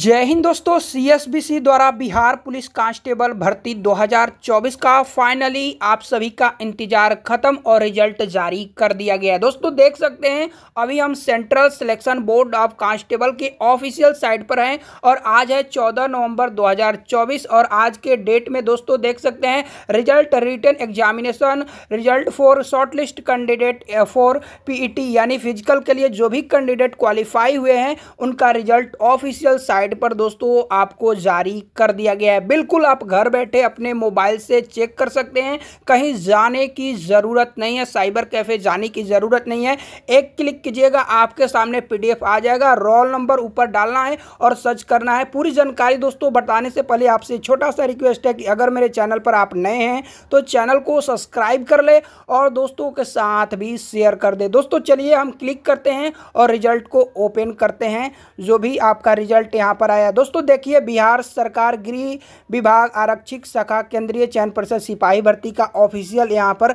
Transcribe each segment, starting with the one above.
जय हिंद दोस्तों सीएसबीसी द्वारा बिहार पुलिस कांस्टेबल भर्ती 2024 का फाइनली आप सभी का इंतजार खत्म और रिजल्ट जारी कर दिया गया है दोस्तों देख सकते हैं अभी हम central selection board of constable के ऑफिशियल साइट पर हैं और आज है 14 नवंबर 2024 और आज के डेट में दोस्तों देख सकते हैं result written examination result for shortlist candidate for P यानी फिजिकल के लिए जो भी कैंडिडेट क्वालिफाई हुए हैं उनका रिजल्ट ऑफिशियल साइट वेबसाइट पर दोस्तों आपको जारी कर दिया गया है बिल्कुल आप घर बैठे अपने मोबाइल से चेक कर सकते हैं कहीं जाने की ज़रूरत नहीं है साइबर कैफ़े जाने की ज़रूरत नहीं है एक क्लिक कीजिएगा आपके सामने पी आ जाएगा रोल नंबर ऊपर डालना है और सर्च करना है पूरी जानकारी दोस्तों बताने से पहले आपसे छोटा सा रिक्वेस्ट है कि अगर मेरे चैनल पर आप नए हैं तो चैनल को सब्सक्राइब कर ले और दोस्तों के साथ भी शेयर कर दे दोस्तों चलिए हम क्लिक करते हैं और रिजल्ट को ओपन करते हैं जो भी आपका रिजल्ट यहाँ पर आया दोस्तों देखिए बिहार सरकार गृह विभाग आरक्षित शाखा केंद्रीय चयन परिषद सिपाही भर्ती का ऑफिशियल यहाँ पर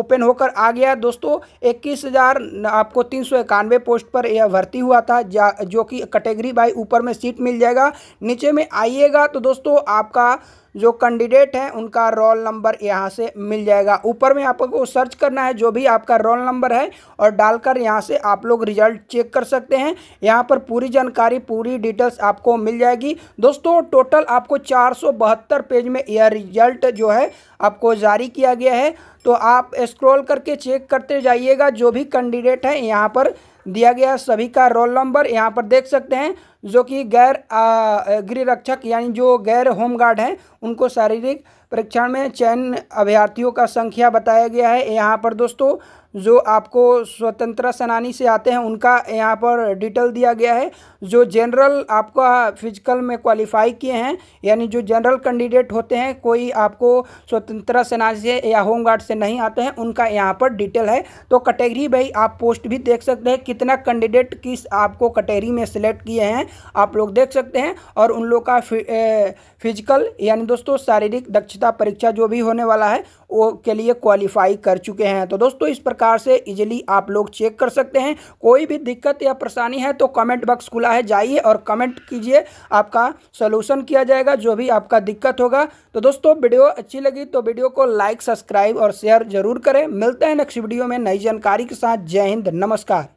ओपन होकर आ गया दोस्तों इक्कीस हज़ार आपको तीन सौ इक्यानवे पोस्ट पर यह भर्ती हुआ था जो कि कैटेगरी बाई ऊपर में सीट मिल जाएगा नीचे में आइएगा तो दोस्तों आपका जो कैंडिडेट हैं उनका रोल नंबर यहाँ से मिल जाएगा ऊपर में आपको सर्च करना है जो भी आपका रोल नंबर है और डालकर यहाँ से आप लोग रिजल्ट चेक कर सकते हैं यहाँ पर पूरी जानकारी पूरी डिटेल्स आपको मिल जाएगी दोस्तों टोटल आपको चार पेज में यह रिजल्ट जो है आपको जारी किया गया है तो आप स्क्रॉल करके चेक करते जाइएगा जो भी कैंडिडेट हैं यहाँ पर दिया गया सभी का रोल नंबर यहाँ पर देख सकते हैं जो कि गैर गृह रक्षक यानी जो गैर होम गार्ड हैं उनको शारीरिक परीक्षण में चयन अभ्यर्थियों का संख्या बताया गया है यहाँ पर दोस्तों जो आपको स्वतंत्रता सेनानी से आते हैं उनका यहाँ पर डिटेल दिया गया है जो जनरल आपका फिजिकल में क्वालिफाई किए हैं यानी जो जनरल कैंडिडेट होते हैं कोई आपको स्वतंत्रता सेनानी से या होम गार्ड से नहीं आते हैं उनका यहाँ पर डिटेल है तो कैटेगरी भाई आप पोस्ट भी देख सकते हैं कितना कैंडिडेट किस आपको कैटेगरी में सिलेक्ट किए हैं आप लोग देख सकते हैं और उन लोग का फिजिकल यानी दोस्तों शारीरिक दक्षता परीक्षा जो भी होने वाला है वो के लिए क्वालिफाई कर चुके हैं तो दोस्तों इस प्रकार से इजीली आप लोग चेक कर सकते हैं कोई भी दिक्कत या परेशानी है तो कमेंट बॉक्स खुला है जाइए और कमेंट कीजिए आपका सोल्यूशन किया जाएगा जो भी आपका दिक्कत होगा तो दोस्तों वीडियो अच्छी लगी तो वीडियो को लाइक सब्सक्राइब और शेयर जरूर करें मिलते हैं नेक्स्ट वीडियो में नई जानकारी के साथ जय हिंद नमस्कार